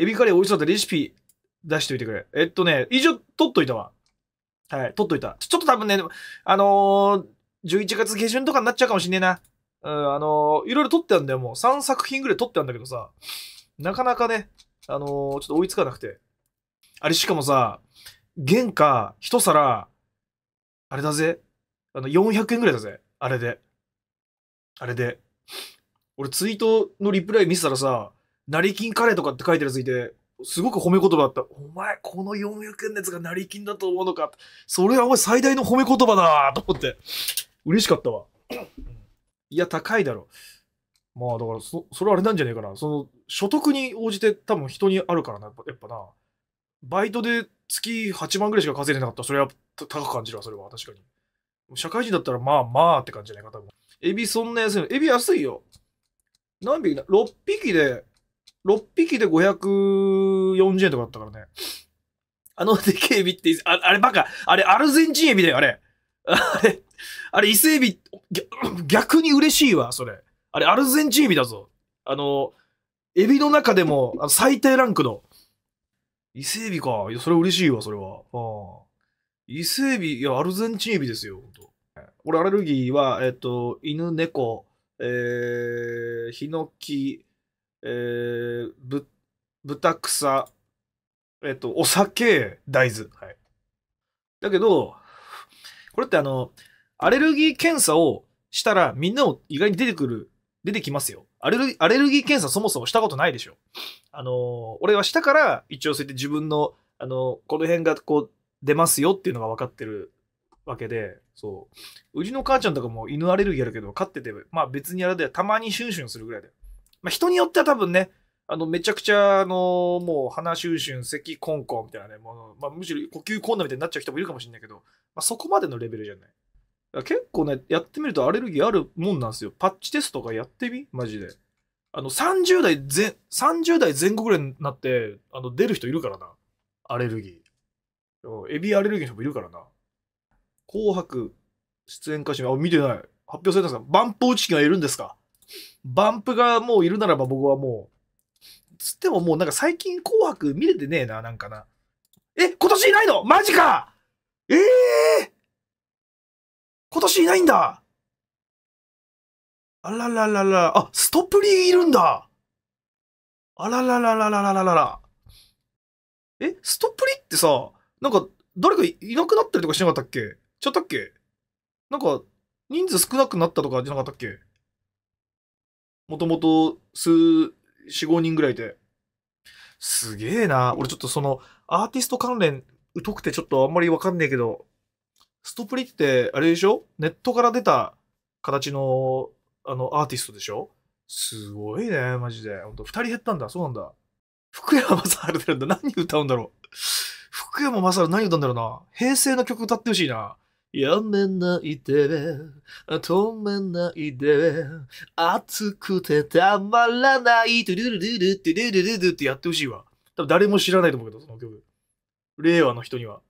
エビカレー美味しそうだったレシピ出しておいてくれ。えっとね、以上、取っといたわ。はい、取っといた。ちょっと多分ね、あのー、11月下旬とかになっちゃうかもしんねえな。うん、あのー、いろいろ撮ってたんだよ、もう。3作品ぐらい取ってたんだけどさ、なかなかね、あのー、ちょっと追いつかなくて。あれ、しかもさ、原価、一皿、あれだぜ。あの、400円ぐらいだぜ。あれで。あれで。俺、ツイートのリプライ見せたらさ、成金カレーとかって書いてるやついて、すごく褒め言葉だった。お前、この400円のやつが成金だと思うのか。それはお前最大の褒め言葉だなと思って。嬉しかったわ。いや、高いだろ。まあ、だからそ、それはあれなんじゃねえかな。その、所得に応じて多分人にあるからな。やっぱやっぱな。バイトで月8万ぐらいしか稼いでなかったら、それは高く感じるわ、それは。確かに。社会人だったら、まあまあって感じじゃないか、多分。エビそんな安いの。エビ安いよ。何匹だ ?6 匹で6匹で540円とかだったからね。あのでけえエビって、ああれバカ、あれアルゼンチンエビだよ、あれ。あれ、あれ伊勢エビ、逆に嬉しいわ、それ。あれアルゼンチンエビだぞ。あの、エビの中でも最低ランクの。伊勢エビか。いや、それ嬉しいわ、それは。はあ、伊勢エビ、いや、アルゼンチンエビですよ、ほんと。俺、アレルギーは、えっ、と、犬、猫、えー、ヒノキ、えー、ぶ豚草、えっ、ー、と、お酒、大豆。はい。だけど、これってあの、アレルギー検査をしたらみんなも意外に出てくる、出てきますよ。アレルギー検査そもそもしたことないでしょ。あの、俺はしたから一応そうやって自分の、あの、この辺がこう出ますよっていうのが分かってるわけで、そう。うちの母ちゃんとかも犬アレルギーあるけど、飼ってて、まあ別にあれだよ。たまにシュンシュンするぐらいだよ。まあ、人によっては多分ね、あの、めちゃくちゃ、あの、もう、鼻収春、咳、コンコンみたいなね、もう、まあ、むしろ呼吸困難みたいになっちゃう人もいるかもしれないけど、まあ、そこまでのレベルじゃない。結構ね、やってみるとアレルギーあるもんなんですよ。パッチテストとかやってみマジで。あの、30代前、30代前後ぐらいになって、あの、出る人いるからな。アレルギー。エビアレルギーの人もいるからな。紅白出演歌手、あ、見てない。発表されたんですかバンポーチキンはいるんですかバンプがもういるならば僕はもう、つってももうなんか最近紅白見れてねえな、なんかな。え、今年いないのマジかええー、今年いないんだあらららら、あ、ストプリいるんだあららららららららら。え、ストプリってさ、なんか誰かいなくなったりとかしなかったっけちゃったっけなんか人数少なくなったとかじゃなかったっけもともと数、人ぐらいで。すげえな。俺ちょっとその、アーティスト関連、疎くてちょっとあんまりわかんねえけど、ストプリって、あれでしょネットから出た形の、あの、アーティストでしょすごいね、マジで。ほんと、二人減ったんだ。そうなんだ。福山雅治出るんだ。何歌うんだろう。福山雅治何歌うんだろうな。平成の曲歌ってほしいな。やめないで、止めないで、熱くてたまらない、トゥルルルル、ってルルルルってやってほしいわ。多分誰も知らないと思うけど、その曲。令和の人には。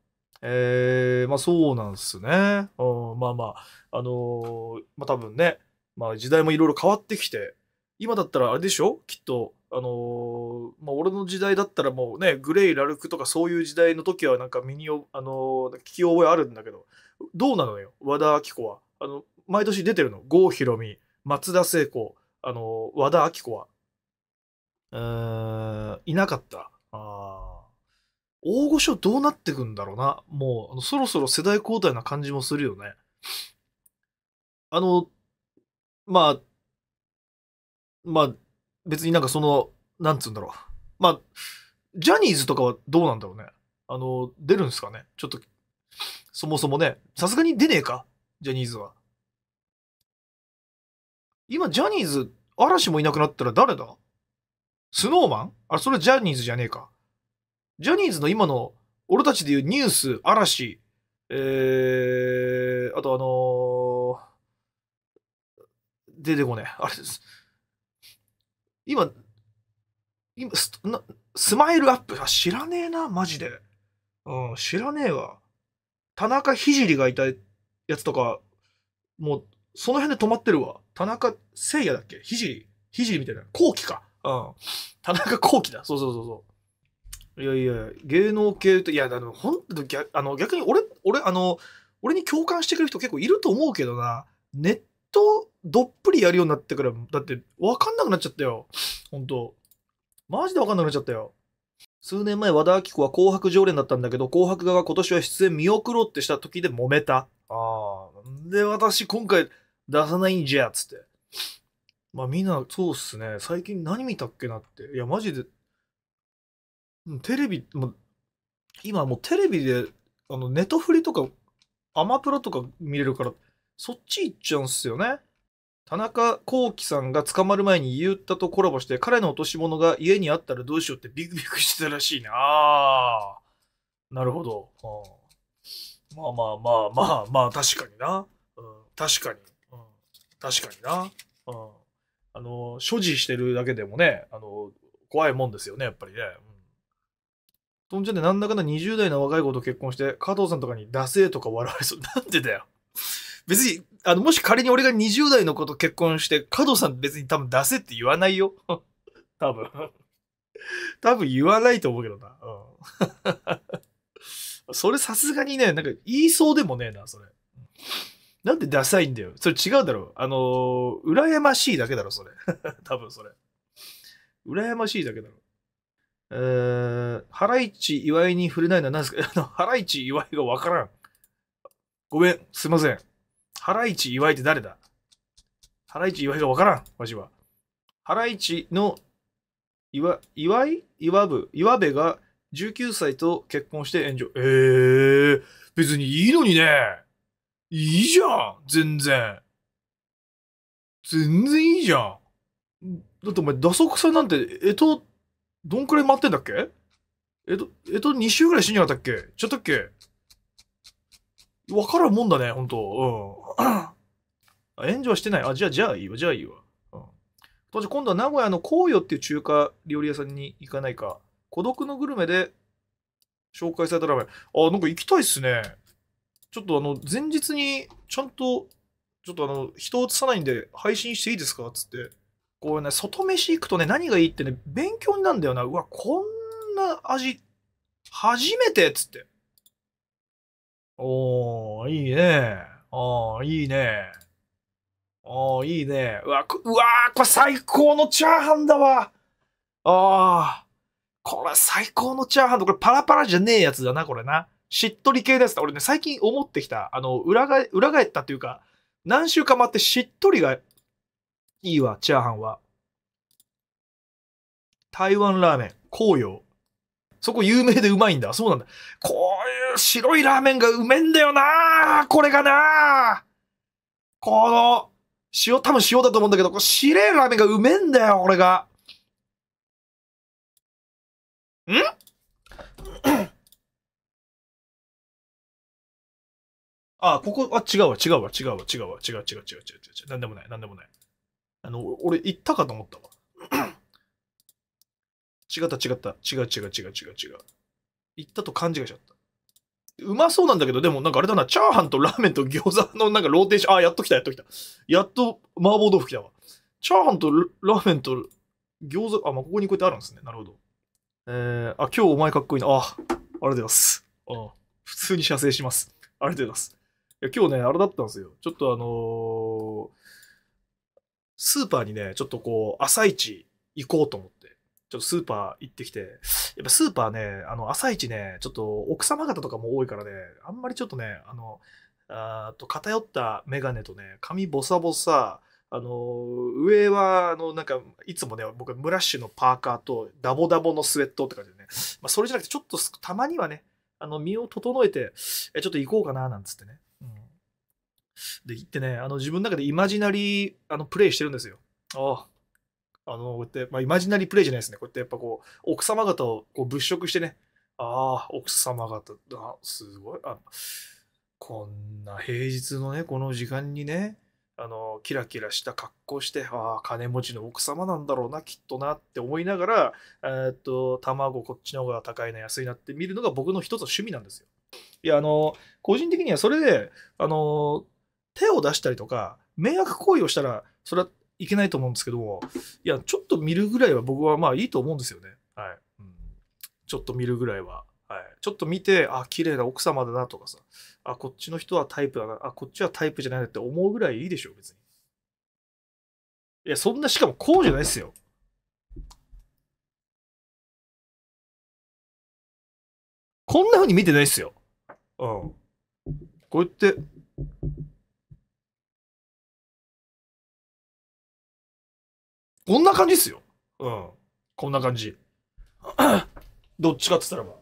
えー、まあそうなんすね。うん、まあまあ、あのー、まあ多分ね、まあ時代もいろいろ変わってきて、今だったらあれでしょきっと、あのー、まあ、俺の時代だったらもうね、グレイ、ラルクとかそういう時代の時はなんか身に、あのー、聞き覚えあるんだけど、どうなのよ、和田アキ子は。あの、毎年出てるの。郷ひろみ、松田聖子、あの、和田アキ子は。えー、いなかった。あ大御所どうなってくんだろうな。もう、あのそろそろ世代交代な感じもするよね。あの、まあ、まあ、別になんかその、なんつうんだろう。まあ、ジャニーズとかはどうなんだろうね。あの、出るんですかね。ちょっとそもそもね、さすがに出ねえか、ジャニーズは。今、ジャニーズ、嵐もいなくなったら誰だスノーマンあれ、それジャニーズじゃねえか。ジャニーズの今の、俺たちで言うニュース、嵐、えー、あとあのー、出てこねえ。あれです。今、今ス、スマイルアップ。あ、知らねえな、マジで。うん、知らねえわ。田中聖がいたやつとか、もう、その辺で止まってるわ。田中聖也だっけ聖聖みたいな。後期か。うん。田中後期だ。そうそうそうそう。いやいや、芸能系って、いや、あの、本当と、あの、逆に俺、俺、あの、俺に共感してくれる人結構いると思うけどな、ネットどっぷりやるようになってから、だって、わかんなくなっちゃったよ。ほんと。マジでわかんなくなっちゃったよ。数年前、和田明子は紅白常連だったんだけど、紅白側が今年は出演見送ろうってした時で揉めた。ああ、で、私今回出さないんじゃ、つって。まあみんな、そうっすね。最近何見たっけなって。いや、マジで、テレビ、も今もうテレビで、あの、ネトフリとか、アマプラとか見れるから、そっち行っちゃうんすよね。田中幸喜さんが捕まる前に言ったとコラボして、彼の落とし物が家にあったらどうしようってビクビクしてたらしいね。ああ、なるほど、うん。まあまあまあまあまあ、確かにな。うん、確かに、うん。確かにな。うん。あの、所持してるだけでもね、あの、怖いもんですよね、やっぱりね。と、うんじゃで、なんだかんだ20代の若い子と結婚して、加藤さんとかにダセーとか笑われそう。なんでだよ。別に、あの、もし仮に俺が20代の子と結婚して、加藤さん別に多分出せって言わないよ。多分。多分言わないと思うけどな。うん。それさすがにね、なんか言いそうでもねえな、それ。なんでダサいんだよ。それ違うだろ。あのー、羨ましいだけだろ、それ。多分それ。羨ましいだけだろ。えー、ハライチ岩井に触れないのは何ですかあの、ハライチ岩井がわからん。ごめん、すいません。原市岩井って誰だ原市岩井がわからん、わしは。原市の岩、岩井岩部、岩部が19歳と結婚して炎上。ええー、別にいいのにね。いいじゃん、全然。全然いいじゃん。だってお前、打足さんなんて、えと、どんくらい待ってんだっけえと、えと2週ぐらい死んじゃったっけちゃったっけわからんもんだね、ほんと。あ、炎上してない。あ、じゃあ、じゃあいいわ、じゃあいいわ。うん。当時、今度は名古屋の紅葉っていう中華料理屋さんに行かないか。孤独のグルメで紹介されたラーメン。あ、なんか行きたいっすね。ちょっとあの、前日にちゃんと、ちょっとあの、人を映さないんで配信していいですかつって。こうね、外飯行くとね、何がいいってね、勉強になるんだよな。うわ、こんな味、初めてっつって。おー、いいね。ああ、いいね。ああ、いいね。うわ、うわこれ最高のチャーハンだわ。ああ、これ最高のチャーハンだ。これパラパラじゃねえやつだな、これな。しっとり系です俺ね、最近思ってきた。あの、裏返、裏返ったというか、何週間待ってしっとりがいいわ、チャーハンは。台湾ラーメン、紅葉。そこ有名でうまいんだ。そうなんだ。こ白いラーメンがうめんだよなこれがなこの、塩、多分塩だと思うんだけど、これ白いラーメンがうめんだよ、これが。んあ あ、ここあ、違うわ、違うわ、違うわ、違うわ、違う、違う、違う、違う、違う、違う、なんでもない、なんでもない。あの、俺、行ったかと思ったわ。違った、違った、違う、違う、違う、違う、違う。行ったと勘違いしちゃった。うまそうなんだけど、でもなんかあれだな、チャーハンとラーメンと餃子のなんかローテーション、あ、やっと来た、やっと来た。やっと麻婆豆腐来たわ。チャーハンとラーメンと餃子、あ、まあ、ここにこうやってあるんですね。なるほど。えー、あ、今日お前かっこいいな。あ、ありがとうございます。あ普通に射精します。ありがとうございます。いや、今日ね、あれだったんですよ。ちょっとあのー、スーパーにね、ちょっとこう、朝一行こうと思って。ちょっとスーパー行ってきて、やっぱスーパーね、あの、朝一ね、ちょっと奥様方とかも多いからね、あんまりちょっとね、あの、あと偏ったメガネとね、髪ボサボサ、あの、上は、あの、なんか、いつもね、僕はムラッシュのパーカーとダボダボのスウェットって感じでね、まあ、それじゃなくて、ちょっとたまにはね、あの、身を整えて、え、ちょっと行こうかな、なんつってね。うん。で、行ってね、あの、自分の中でイマジナリー、あの、プレイしてるんですよ。ああ、あの、こうやって、まあ、イマジナリープレイじゃないですね。こうやってやっぱこう、奥様方をこう物色してね、ああ、奥様方、あすごい。あこんな平日のね、この時間にね、あの、キラキラした格好して、ああ、金持ちの奥様なんだろうな、きっとなって思いながら、えー、っと、卵こっちの方が高いな、安いなって見るのが僕の一つの趣味なんですよ。いや、あの、個人的にはそれで、あの、手を出したりとか、迷惑行為をしたら、それはいけないと思うんですけどいや、ちょっと見るぐらいは僕はまあいいと思うんですよね。はい。うん、ちょっと見るぐらいは。はい、ちょっと見て、あ、綺麗な奥様だなとかさ、あ、こっちの人はタイプだな、あ、こっちはタイプじゃないなって思うぐらいいいでしょ、別に。いや、そんな、しかもこうじゃないっすよ。こんな風に見てないっすよ。うん。こうやって、こんな感じっすよ。うん。こんな感じ。どっちかって言ったらば。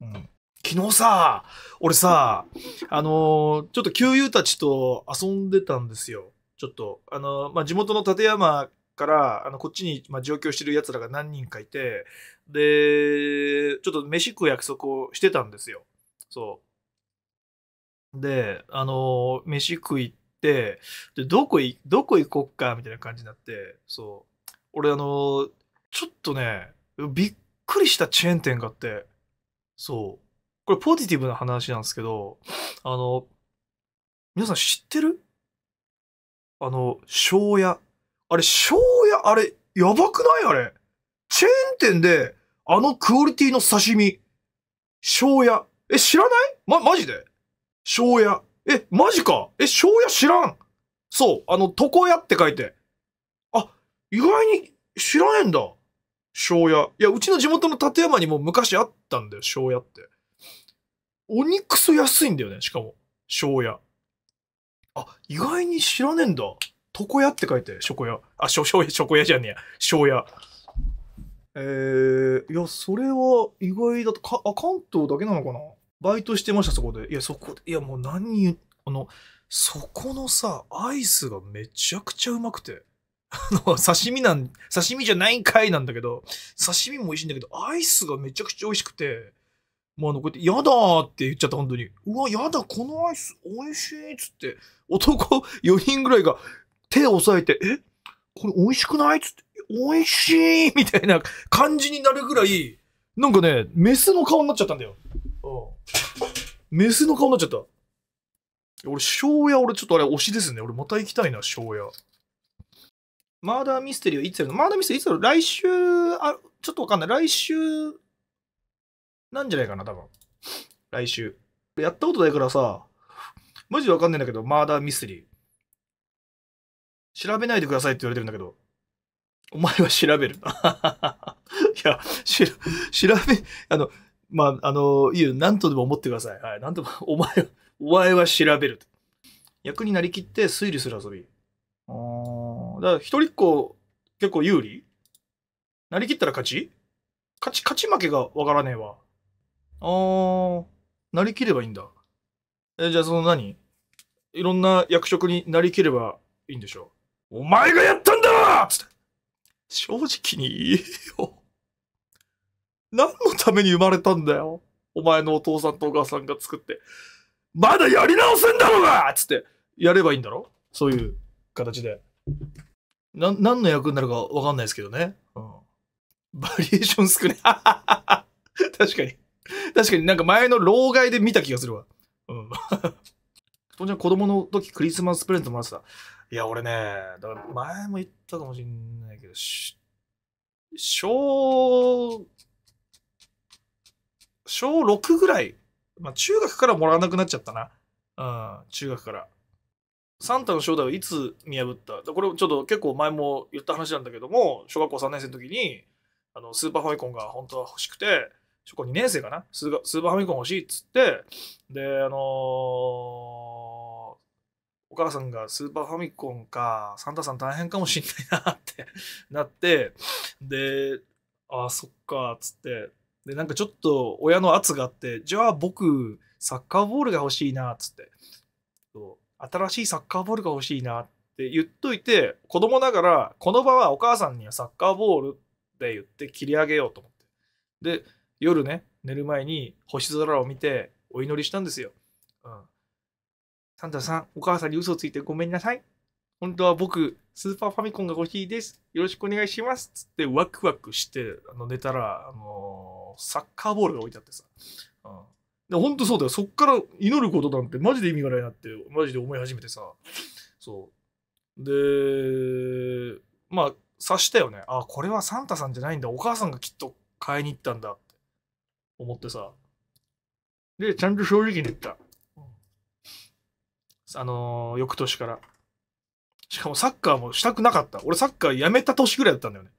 うん。昨日さ、俺さ、あのー、ちょっと旧友たちと遊んでたんですよ。ちょっと、あのー、まあ、地元の立山から、あの、こっちに、まあ、上京してる奴らが何人かいて、で、ちょっと飯食う約束をしてたんですよ。そう。で、あのー、飯食いって、で、どこい、どこ行こっか、みたいな感じになって、そう。俺あの、ちょっとね、びっくりしたチェーン店があって、そう。これポジティブな話なんですけど、あの、皆さん知ってるあの、庄屋。あれ、庄屋、あれ、やばくないあれ。チェーン店で、あのクオリティの刺身。庄屋。え、知らないま、マジで庄屋。え、マジかえ、庄屋知らん。そう、あの、床屋って書いて。意外に知らねえんだ。庄屋。いや、うちの地元の立山にも昔あったんだよ、庄屋って。お肉そ安いんだよね、しかも。庄屋。あ、意外に知らねえんだ。床屋って書いて、食屋。あ、しょ、しょ、屋じゃねえや。庄屋。えー、いや、それは意外だと、か、あ、関東だけなのかなバイトしてました、そこで。いや、そこで、いや、もう何、あの、そこのさ、アイスがめちゃくちゃうまくて。あの、刺身なん、刺身じゃないんかいなんだけど、刺身も美味しいんだけど、アイスがめちゃくちゃ美味しくて、まあ、あの、こうやって、やだーって言っちゃった、本当に。うわ、やだ、このアイス美味しいっつって、男4人ぐらいが手を押さえて、えこれ美味しくないっつって、美味しいみたいな感じになるぐらい、なんかね、メスの顔になっちゃったんだよ。うん。メスの顔になっちゃった。俺、庄屋、俺ちょっとあれ推しですね。俺また行きたいな、庄屋。マーダーミステリーはいつやるのマーダーミステリーいつやる来週、あ、ちょっとわかんない。来週、なんじゃないかな、多分。来週。やったことないからさ、マジでわかんないんだけど、マーダーミステリー。調べないでくださいって言われてるんだけど、お前は調べる。いや、しら、調べ、あの、まあ、あの、いいよ、何とでも思ってください。はい、何とも、お前は、お前は調べる。役になりきって推理する遊び。あーだから一人っ子結構有利なりきったら勝ち勝ち、勝ち負けがわからねえわ。あー、なりきればいいんだ。え、じゃあその何いろんな役職になりきればいいんでしょう。お前がやったんだろつって。正直に言えよ。何のために生まれたんだよ。お前のお父さんとお母さんが作って。まだやり直せんだろうがつって、やればいいんだろそういう形で。な、何の役になるかわかんないですけどね。うん。バリエーション少ない。確かに。確かになんか前の老害で見た気がするわ。うん。とんちゃん子供の時クリスマスプレゼントもらってた。いや、俺ね、だから前も言ったかもしんないけど、小、小6ぐらい、まあ中学からもらわなくなっちゃったな。うん、中学から。サンタの正体はいつ見破ったこれちょっと結構前も言った話なんだけども小学校3年生の時にあのスーパーファミコンが本当は欲しくて小学校2年生かなスーパーファミコン欲しいっつってであのー、お母さんがスーパーファミコンかサンタさん大変かもしんないなって なってでああそっかっつってでなんかちょっと親の圧があってじゃあ僕サッカーボールが欲しいなっつって新しいサッカーボールが欲しいなって言っといて、子供ながら、この場はお母さんにはサッカーボールで言って切り上げようと思って。で、夜ね、寝る前に星空を見てお祈りしたんですよ。うん。サンタさん、お母さんに嘘ついてごめんなさい。本当は僕、スーパーファミコンが欲しいです。よろしくお願いします。つってワクワクしてあの寝たら、あのー、サッカーボールが置いてあってさ。うんで本当そうだよそっから祈ることなんてマジで意味がないなってマジで思い始めてさそうでまあ察したよねあこれはサンタさんじゃないんだお母さんがきっと買いに行ったんだって思ってさでちゃんと正直に言った、うん、あのー、翌年からしかもサッカーもしたくなかった俺サッカーやめた年ぐらいだったんだよね、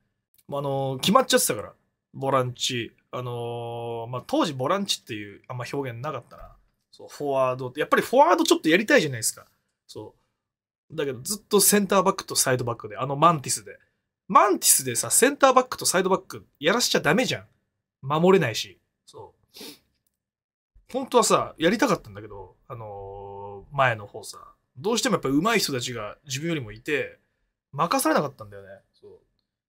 まあ、あのー、決まっちゃってたからボランチあのー、まあ、当時ボランチっていうあんま表現なかったな。そう、フォワードって、やっぱりフォワードちょっとやりたいじゃないですか。そう。だけどずっとセンターバックとサイドバックで、あのマンティスで。マンティスでさ、センターバックとサイドバックやらしちゃダメじゃん。守れないし。そう。本当はさ、やりたかったんだけど、あのー、前の方さ、どうしてもやっぱ上手い人たちが自分よりもいて、任されなかったんだよね。そう。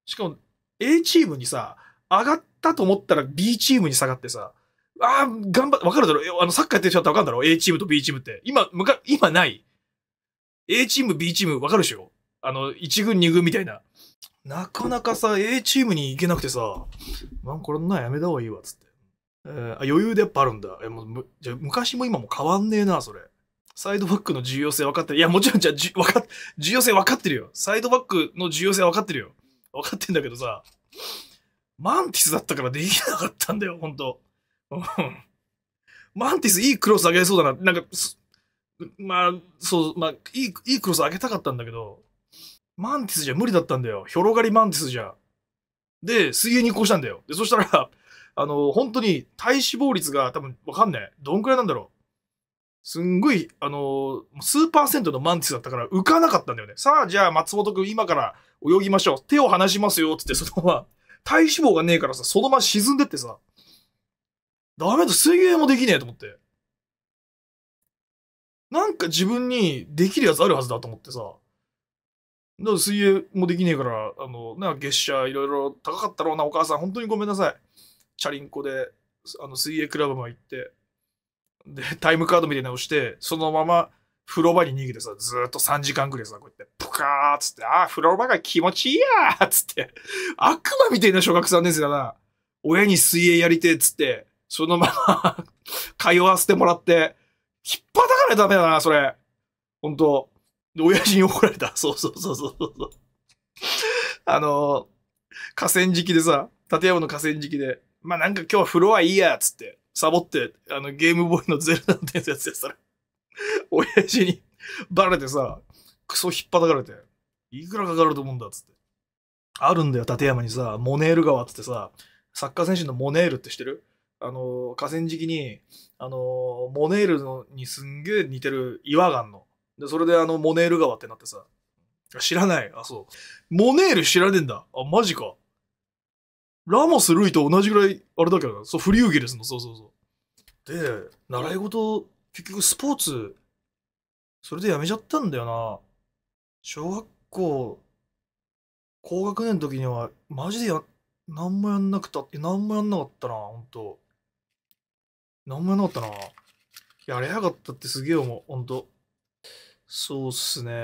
しかも、A チームにさ、上がったと思ったら B チームに下がってさ、ああ、頑張っ、わかるだろあの、サッカーやってる人だったらわかるだろ ?A チームと B チームって。今、むか、今ない。A チーム、B チーム、わかるでしょあの、1軍、2軍みたいな。なかなかさ、A チームに行けなくてさ、まあ、これなやめた方がいいわ、つって。えー、あ余裕でやっぱあるんだ。えもうむじゃ昔も今も変わんねえな、それ。サイドバックの重要性分かってる。いや、もちろん、じゃじか重要性分かってるよ。サイドバックの重要性分かってるよ。分かってんだけどさ、マンティスだったからできなかったんだよ、ほんと。マンティスいいクロス上げそうだな。なんか、まあ、そう、まあ、いい、いいクロス上げたかったんだけど、マンティスじゃ無理だったんだよ。広がりマンティスじゃ。で、水泳に移行したんだよ。で、そしたら、あの、本当に体脂肪率が多分わかんない。どんくらいなんだろう。すんごい、あの、数パーセントのマンティスだったから浮かなかったんだよね。さあ、じゃあ松本くん今から泳ぎましょう。手を離しますよ。つってそのまま体脂肪がねえからさ、そのまま沈んでってさ、ダメだ、水泳もできねえと思って。なんか自分にできるやつあるはずだと思ってさ、だから水泳もできねえから、あの、な、月謝いろいろ高かったろうな、お母さん、本当にごめんなさい。チャリンコで、あの、水泳クラブまで行って、で、タイムカードみたいなのをして、そのまま風呂場に逃げてさ、ずっと3時間ぐらいさ、こうやって、ぷかーっつって、ああ、風呂場が気持ちいいやーっつって、悪魔みたいな小学3年生だな。親に水泳やりてっつって、そのまま通わせてもらって、引っ張ったからダメだな、それ。ほんと。で、親父に怒られた。そうそうそうそうそう。あのー、河川敷でさ、立山の河川敷で、まあなんか今日は風呂はいいや、っつって、サボって、あの、ゲームボーイのゼルダの伝説やってたら。親父にバレてさ、クソ引っ張たかれて、いくらかかると思うんだっつって。あるんだよ、立山にさ、モネール川っつってさ、サッカー選手のモネールって知ってるあの、河川敷に、あの、モネールのにすんげえ似てる岩があんの。で、それであの、モネール川ってなってさ、知らない。あ、そう。モネール知らねえんだ。あ、マジか。ラモス・ルイと同じぐらい、あれだけどな。そう、フリューゲルスの、そうそうそう。で、習い事、結局スポーツそれで辞めちゃったんだよな。小学校、高学年の時には、マジでや、なんもやんなくた、っなんもやんなかったな、ほんと。なんもやんなかったな。やれやかったってすげえ思う、ほんと。そうっすね。え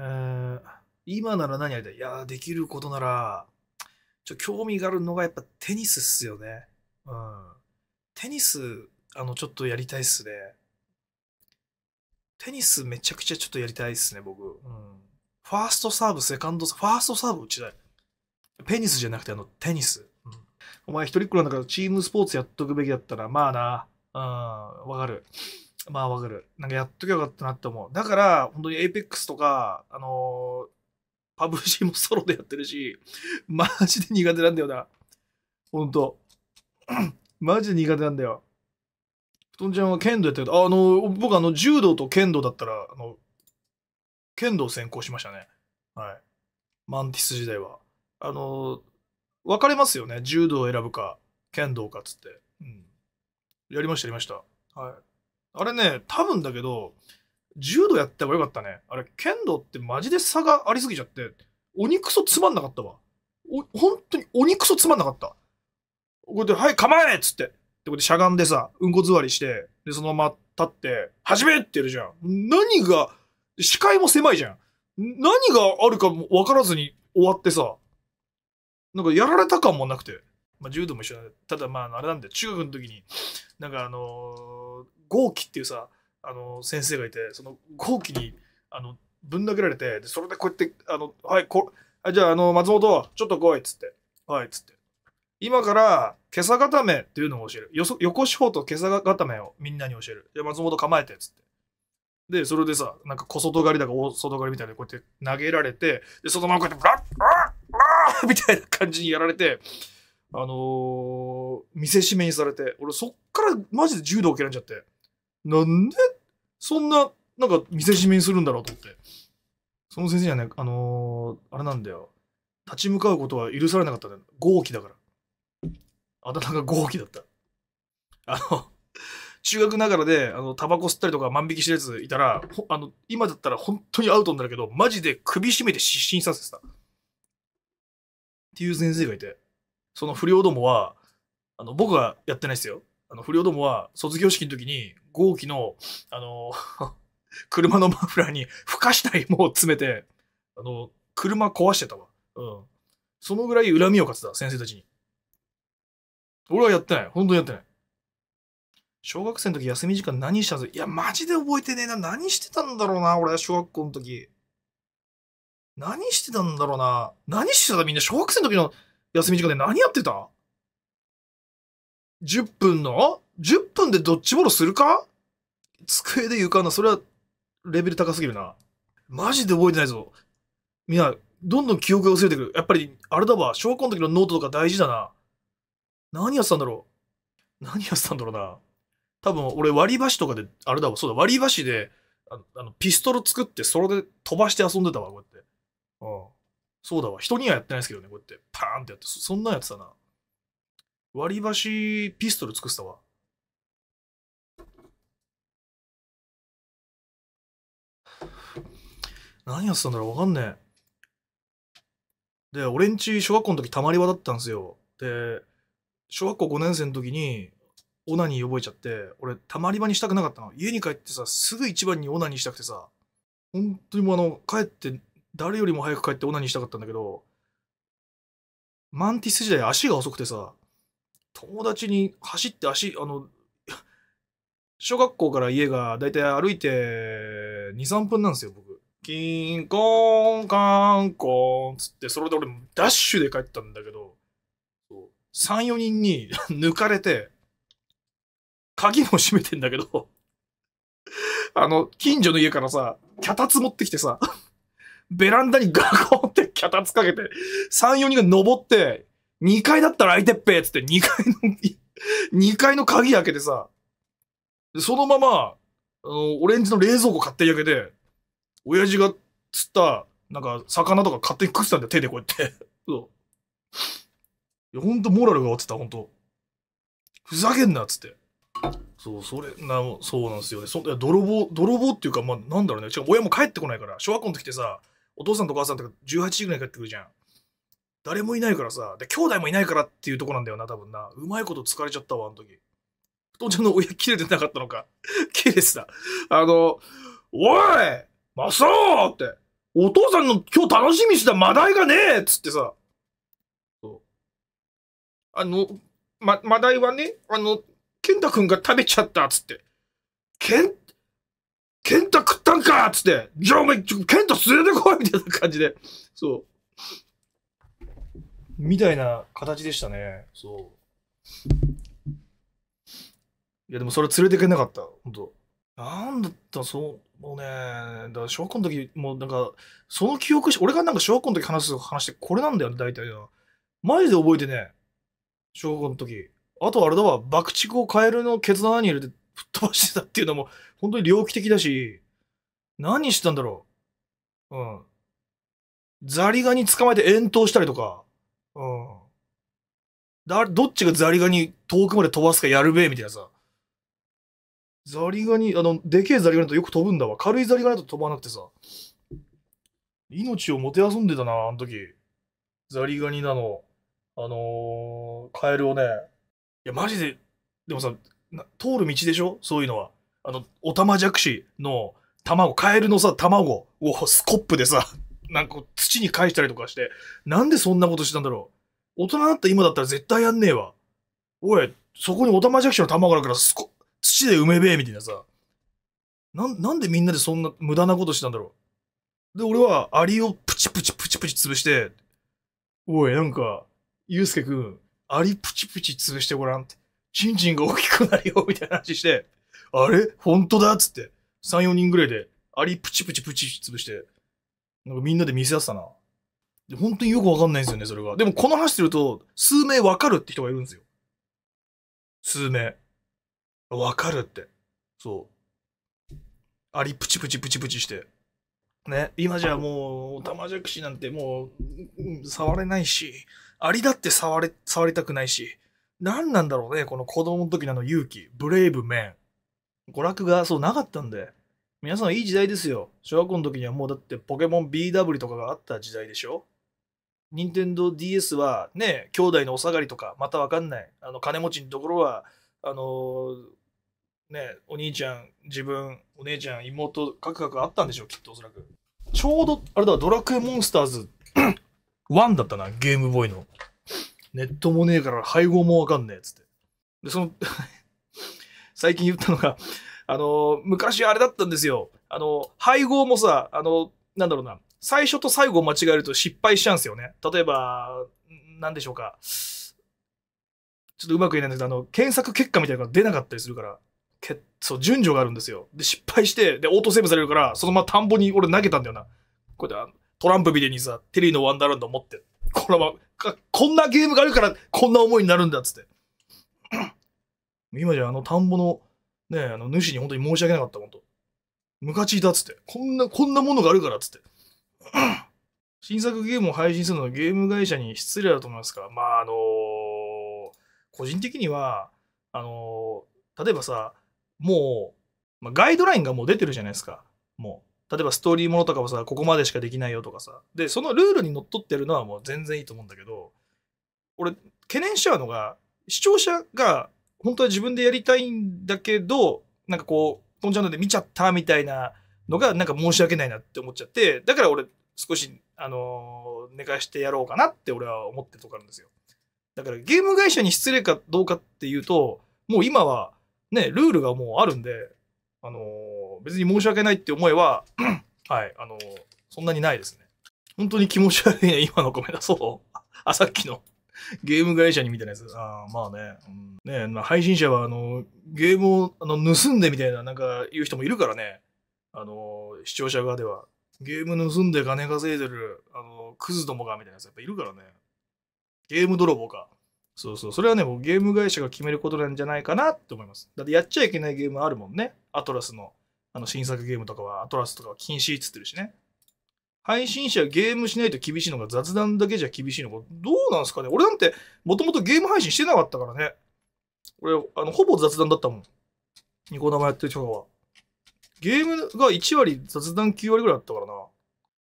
ー、今なら何やりたいいや、できることなら、ちょ、興味があるのがやっぱテニスっすよね。うん。テニス、あの、ちょっとやりたいっすね。テニスめちゃくちゃちょっとやりたいですね、僕。うん、ファーストサーブ、セカンド、ファーストサーブ打ちたい。ペニスじゃなくて、あの、テニス。うん、お前一人っ子なんだからチームスポーツやっとくべきだったら、まあな、うん、わかる。まあわかる。なんかやっときゃよかったなって思う。だから、本当にエペックスとか、あのー、パブーもソロでやってるし、マジで苦手なんだよな。ほんと。マジで苦手なんだよ。とんちゃんは剣道やってるあの、僕あの、柔道と剣道だったら、あの、剣道専攻しましたね。はい。マンティス時代は。あの、分かれますよね。柔道を選ぶか、剣道かっつって。うん。やりました、やりました。はい。あれね、多分だけど、柔道やった方がよかったね。あれ、剣道ってマジで差がありすぎちゃって、鬼クソつまんなかったわ。お、本当に鬼クソつまんなかった。こうやって「はい、構えっつって、こでしゃがんでさ、うんこ座りして、で、そのまま立って、始めってやるじゃん。何が、視界も狭いじゃん。何があるかも分からずに終わってさ、なんかやられた感もなくて。まあ、柔道も一緒だ、ただまあ、あれなんで中学の時に、なんかあのー、豪っていうさ、あの先生がいて、その豪輝に、あの、ぶん投げられて、で、それでこうやって、あの、はい、こ、あじゃあ、あの、松本、ちょっと来い、っつって、はい、っつって。今から袈裟固めっていうのを教える。よそ横四方と袈裟固めをみんなに教える。で、松本構えてっつって。で、それでさ、なんか小外刈りだか大外刈りみたいなこうやって投げられて、で、外側こうやって、ブラッ、ブラッ、ブラッみたいな感じにやられて、あのー、見せしめにされて、俺そっからマジで柔道を蹴られちゃって、なんでそんな、なんか見せしめにするんだろうと思って。その先生にはね、あのー、あれなんだよ。立ち向かうことは許されなかったんだよ。豪気だから。あだ名が豪気だった。あの、中学ながらで、あの、タバコ吸ったりとか万引きしてるやついたら、あの、今だったら本当にアウトになるけど、マジで首絞めて失神させてた。っていう先生がいて、その不良どもは、あの、僕はやってないですよ。あの、不良どもは卒業式の時に、豪気の、あの、車のマフラーにふかしたいもう詰めて、あの、車壊してたわ。うん。そのぐらい恨みを買ってた、先生たちに。俺はやってない。本当にやってない。小学生の時休み時間何したんすいや、マジで覚えてねえな。何してたんだろうな、俺は小学校の時。何してたんだろうな。何してたみんな小学生の時の休み時間で何やってた ?10 分の ?10 分でドッジボールするか机で床な。それはレベル高すぎるな。マジで覚えてないぞ。みんな、どんどん記憶が薄れてくる。やっぱり、あれだわ。小学校の時のノートとか大事だな。何やってたんだろう何やってたんだろうな。多分俺割り箸とかで、あれだわ、そうだ、割り箸で、ああのピストル作ってそれで飛ばして遊んでたわ、こうやって。うん。そうだわ、人にはやってないですけどね、こうやってパーンってやって、そんなんやってたな。割り箸ピストル作ってたわ。何やってたんだろうわかんねえ。で、俺んち小学校の時たまり場だったんですよ。で、小学校5年生の時に、オナニー覚えちゃって、俺、たまり場にしたくなかったの。家に帰ってさ、すぐ一番にオナニーしたくてさ、本当にもうあの、帰って、誰よりも早く帰ってオナニーしたかったんだけど、マンティス時代足が遅くてさ、友達に走って足、あの、小学校から家がだいたい歩いて2、3分なんですよ、僕。キンコーンカンコーンつって、それで俺ダッシュで帰ったんだけど、3、4人に 抜かれて、鍵も閉めてんだけど あの、近所の家からさ、脚立持ってきてさ、ベランダにガコンって脚立かけて、3、4人が登って、2階だったら開いてっぺーつって2階の2階の鍵開けてさ、そのまま、あの、オレンジの冷蔵庫買って開けて、親父が釣った、なんか、魚とか勝手に食ってたんだよ、手でこうやって。そう。いや、ほんとモラルが落ちた、ほんと。ふざけんなっつって。そう、それ、な、そうなんですよね。そんや泥棒、泥棒っていうか、まあ、なんだろうね。しかも親も帰ってこないから、小学校の時ってさ、お父さんとお母さんとか18時ぐらいに帰ってくるじゃん。誰もいないからさ、で、兄弟もいないからっていうとこなんだよな、多分な。うまいこと疲れちゃったわ、あの時。布団ちゃんの親切れてなかったのか。切れてた。あの、おいマサーって、お父さんの今日楽しみしたマダイがねえっつってさ、あの、ま、マダイはね、あの、健太くんが食べちゃったっつって。ケン、ケンタ食ったんかっつって。じゃあお前、ケンタ連れてこいみたいな感じで。そう。みたいな形でしたね。そう。いや、でもそれ連れてけなかった。本当なんだったそう、もうね、だから小学校の時、もうなんか、その記憶し、俺がなんか小学校の時話す話ってこれなんだよね、大体は。マジで覚えてね。小学校の時。あとあれだわ、爆竹をカエルのケツの穴に入れて吹っ飛ばしてたっていうのも、本当に猟奇的だし、何してたんだろう。うん。ザリガニ捕まえて遠投したりとか、うん。だ、どっちがザリガニ遠くまで飛ばすかやるべえ、みたいなさ。ザリガニ、あの、でけえザリガニとよく飛ぶんだわ。軽いザリガニだと飛ばなくてさ。命をもてあそんでたな、あの時。ザリガニなの。あのー、カエルをね、いや、マジで、でもさ、通る道でしょそういうのは。あの、オタマジャクシの卵、カエルのさ、卵をスコップでさ、なんか土に返したりとかして、なんでそんなことしたんだろう。大人だった今だったら絶対やんねえわ。おい、そこにオタマジャクシの卵だからスコ、土で埋めべえ、みたいなさ。な、なんでみんなでそんな無駄なことしたんだろう。で、俺はアリをプチプチプチプチ潰して、おい、なんか、ゆうすけくん、アリプチプチ潰してごらんって。ちんちんが大きくなるよ、みたいな話して、あれ本当だっつって、3、4人ぐらいで、アリプチプチプチ潰して、なんかみんなで見せ合ってたな。で、本当によくわかんないんですよね、それが。でもこの話すると、数名わかるって人がいるんですよ。数名。わかるって。そう。アリプチプチプチプチして。ね、今じゃもう、オタマジャクシなんてもう、触れないし、アリだって触れ、触りたくないし、何なんだろうね、この子供の時のの勇気、ブレイブメン。娯楽がそうなかったんで、皆さんいい時代ですよ。小学校の時にはもうだってポケモン BW とかがあった時代でしょ任天堂 d s はね、兄弟のお下がりとか、またわかんない。あの、金持ちのところは、あのー、ね、お兄ちゃん、自分、お姉ちゃん、妹、カクカクあったんでしょう、きっとおそらく。ちょうど、あれだ、ドラクエモンスターズ1 だったな、ゲームボーイの。ネットもねえから配合もわかんねえ、つって。で、その 最近言ったのがあの、昔あれだったんですよ。あの、配合もさ、あの、なんだろうな、最初と最後を間違えると失敗しちゃうんですよね。例えば、なんでしょうか。ちょっとうまく言えないんですけど、あの、検索結果みたいなのが出なかったりするから、決そう、順序があるんですよ。で、失敗して、で、オートセーブされるから、そのまま田んぼに俺投げたんだよな。これで、トランプビデにさ、テリーのワンダーランド持って、このまま、こんなゲームがあるから、こんな思いになるんだっつって。今じゃあの田んぼの、ね、あの、主に本当に申し訳なかった、本当ムカチいたっつって。こんな、こんなものがあるからっつって。新作ゲームを配信するのはゲーム会社に失礼だと思いますから、まあ、あのー、個人的には、あのー、例えばさ、もう、まあ、ガイドラインがもう出てるじゃないですか。もう。例えばストーリーものとかもさ、ここまでしかできないよとかさ。で、そのルールにのっとってるのはもう全然いいと思うんだけど、俺、懸念しちゃうのが、視聴者が本当は自分でやりたいんだけど、なんかこう、ポンチゃンので見ちゃったみたいなのが、なんか申し訳ないなって思っちゃって、だから俺、少し、あのー、寝かしてやろうかなって俺は思ってるとこあるんですよ。だからゲーム会社に失礼かどうかっていうと、もう今はね、ルールがもうあるんで、あのー、別に申し訳ないって思いは、はい、あのー、そんなにないですね。本当に気持ち悪いね、今のコメント。そう。あ、さっきの。ゲーム会社にみたいなやつ。あまあね。うん、ねまあ、配信者は、あの、ゲームをあの盗んでみたいな、なんか言う人もいるからね。あの、視聴者側では。ゲーム盗んで金稼いでる、あの、クズどもが、みたいなやつやっぱいるからね。ゲーム泥棒か。そうそう。それはね、もうゲーム会社が決めることなんじゃないかなって思います。だってやっちゃいけないゲームあるもんね。アトラスの、あの新作ゲームとかは、アトラスとかは禁止っつってるしね。配信者ゲームしないと厳しいのが雑談だけじゃ厳しいのか。どうなんすかね俺なんて、もともとゲーム配信してなかったからね。俺、あの、ほぼ雑談だったもん。ニコ生やってる人は。ゲームが1割、雑談9割ぐらいだったからな。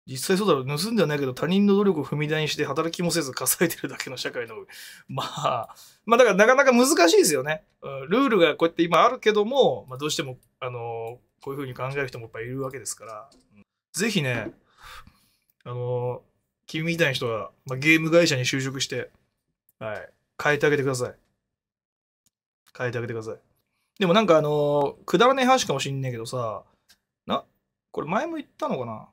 実際そうだろう、盗んではないけど、他人の努力を踏み台にして、働きもせず稼いでるだけの社会の、まあ、まあ、だからなかなか難しいですよね。ルールがこうやって今あるけども、まあ、どうしても、あの、こういうふうに考える人もいっぱいいるわけですから、ぜひね、あの、君みたいな人は、まあ、ゲーム会社に就職して、はい、変えてあげてください。変えてあげてください。でもなんかあのくだらねえ話かもしんないけどさ、な、これ前も言ったのかな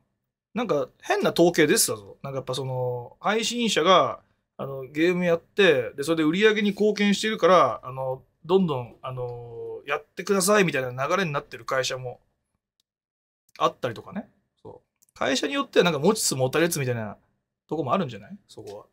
なんか変な統計ですだぞ。なんかやっぱその配信者があのゲームやってでそれで売り上げに貢献してるからあのどんどんあのやってくださいみたいな流れになってる会社もあったりとかね。そう会社によってはなんか持ちつ持たれつみたいなとこもあるんじゃないそこは。